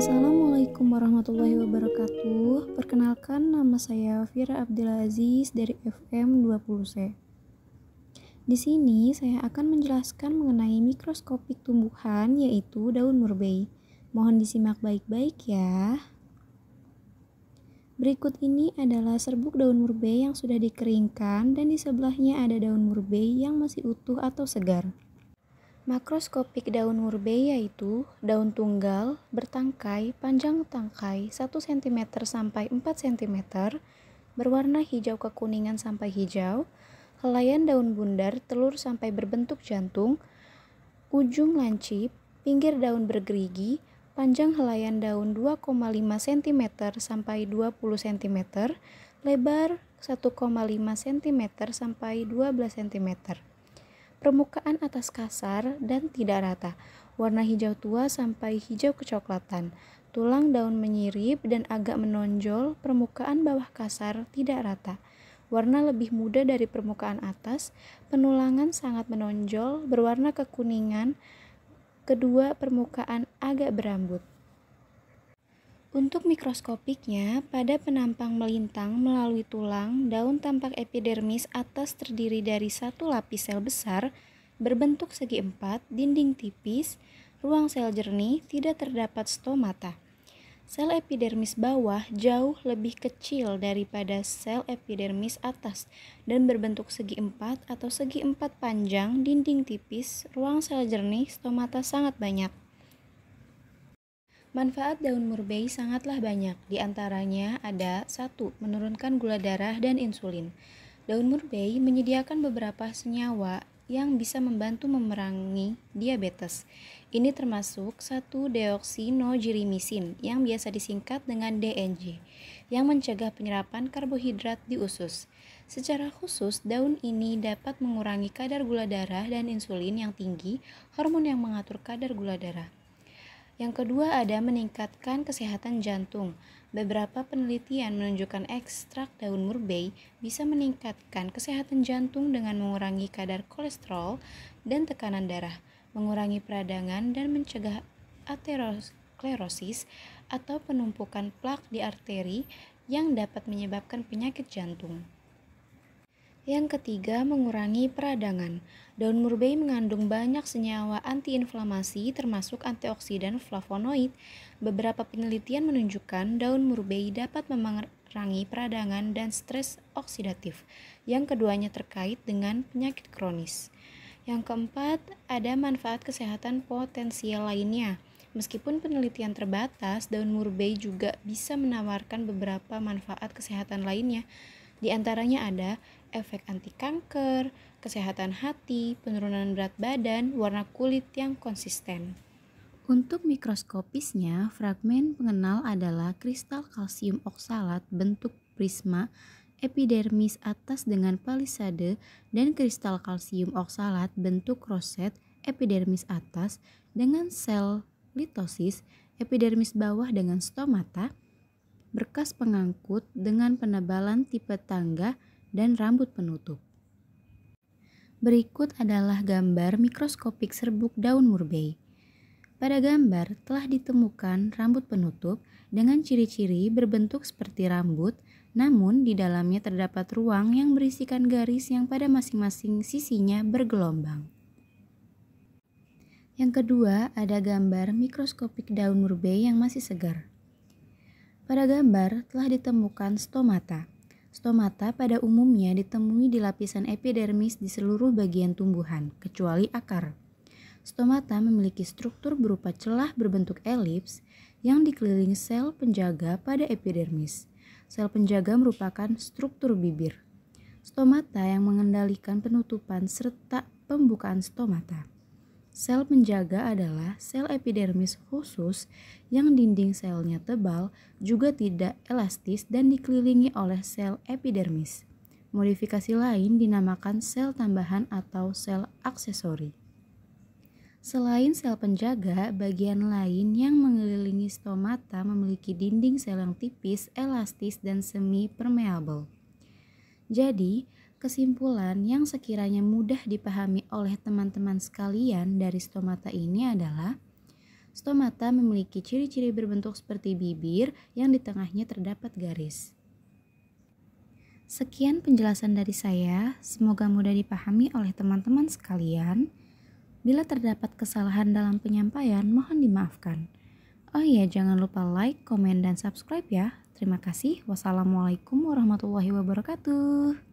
Assalamualaikum warahmatullahi wabarakatuh Perkenalkan nama saya Vira Abdulaziz dari FM 20C Di sini saya akan menjelaskan mengenai mikroskopik tumbuhan yaitu daun murbei Mohon disimak baik-baik ya Berikut ini adalah serbuk daun murbei yang sudah dikeringkan dan di sebelahnya ada daun murbei yang masih utuh atau segar. Makroskopik daun murbei yaitu daun tunggal bertangkai panjang tangkai 1 cm sampai 4 cm, berwarna hijau kekuningan sampai hijau, helaian daun bundar telur sampai berbentuk jantung, ujung lancip, pinggir daun bergerigi, panjang helaian daun 2,5 cm sampai 20 cm, lebar 1,5 cm sampai 12 cm. Permukaan atas kasar dan tidak rata, warna hijau tua sampai hijau kecoklatan. Tulang daun menyirip dan agak menonjol, permukaan bawah kasar tidak rata. Warna lebih muda dari permukaan atas, penulangan sangat menonjol, berwarna kekuningan, kedua permukaan agak berambut. Untuk mikroskopiknya, pada penampang melintang melalui tulang, daun tampak epidermis atas terdiri dari satu lapis sel besar berbentuk segi empat, dinding tipis, ruang sel jernih, tidak terdapat stomata. Sel epidermis bawah jauh lebih kecil daripada sel epidermis atas dan berbentuk segi empat atau segi empat panjang, dinding tipis, ruang sel jernih, stomata sangat banyak. Manfaat daun murbei sangatlah banyak, di antaranya ada satu, menurunkan gula darah dan insulin. Daun murbei menyediakan beberapa senyawa yang bisa membantu memerangi diabetes. Ini termasuk satu deoksinojirimisin yang biasa disingkat dengan DNJ, yang mencegah penyerapan karbohidrat di usus. Secara khusus, daun ini dapat mengurangi kadar gula darah dan insulin yang tinggi, hormon yang mengatur kadar gula darah. Yang kedua ada meningkatkan kesehatan jantung. Beberapa penelitian menunjukkan ekstrak daun murbei bisa meningkatkan kesehatan jantung dengan mengurangi kadar kolesterol dan tekanan darah, mengurangi peradangan dan mencegah aterosklerosis atau penumpukan plak di arteri yang dapat menyebabkan penyakit jantung. Yang ketiga, mengurangi peradangan. Daun murbei mengandung banyak senyawa antiinflamasi termasuk antioksidan flavonoid. Beberapa penelitian menunjukkan daun murbei dapat mengurangi peradangan dan stres oksidatif, yang keduanya terkait dengan penyakit kronis. Yang keempat, ada manfaat kesehatan potensial lainnya. Meskipun penelitian terbatas, daun murbei juga bisa menawarkan beberapa manfaat kesehatan lainnya, di antaranya ada efek anti kanker, kesehatan hati, penurunan berat badan, warna kulit yang konsisten. Untuk mikroskopisnya, fragmen pengenal adalah kristal kalsium oksalat bentuk prisma epidermis atas dengan palisade dan kristal kalsium oksalat bentuk roset epidermis atas dengan sel litosis, epidermis bawah dengan stomata, berkas pengangkut dengan penebalan tipe tangga dan rambut penutup. Berikut adalah gambar mikroskopik serbuk daun murbei. Pada gambar telah ditemukan rambut penutup dengan ciri-ciri berbentuk seperti rambut, namun di dalamnya terdapat ruang yang berisikan garis yang pada masing-masing sisinya bergelombang. Yang kedua, ada gambar mikroskopik daun murbei yang masih segar. Pada gambar telah ditemukan stomata. Stomata pada umumnya ditemui di lapisan epidermis di seluruh bagian tumbuhan, kecuali akar. Stomata memiliki struktur berupa celah berbentuk elips yang dikelilingi sel penjaga pada epidermis. Sel penjaga merupakan struktur bibir. Stomata yang mengendalikan penutupan serta pembukaan stomata. Sel penjaga adalah sel epidermis khusus yang dinding selnya tebal, juga tidak elastis dan dikelilingi oleh sel epidermis. Modifikasi lain dinamakan sel tambahan atau sel aksesori. Selain sel penjaga, bagian lain yang mengelilingi stomata memiliki dinding sel yang tipis, elastis, dan semi permeable. Jadi, Kesimpulan yang sekiranya mudah dipahami oleh teman-teman sekalian dari stomata ini adalah Stomata memiliki ciri-ciri berbentuk seperti bibir yang di tengahnya terdapat garis. Sekian penjelasan dari saya, semoga mudah dipahami oleh teman-teman sekalian. Bila terdapat kesalahan dalam penyampaian, mohon dimaafkan. Oh iya, jangan lupa like, komen, dan subscribe ya. Terima kasih. Wassalamualaikum warahmatullahi wabarakatuh.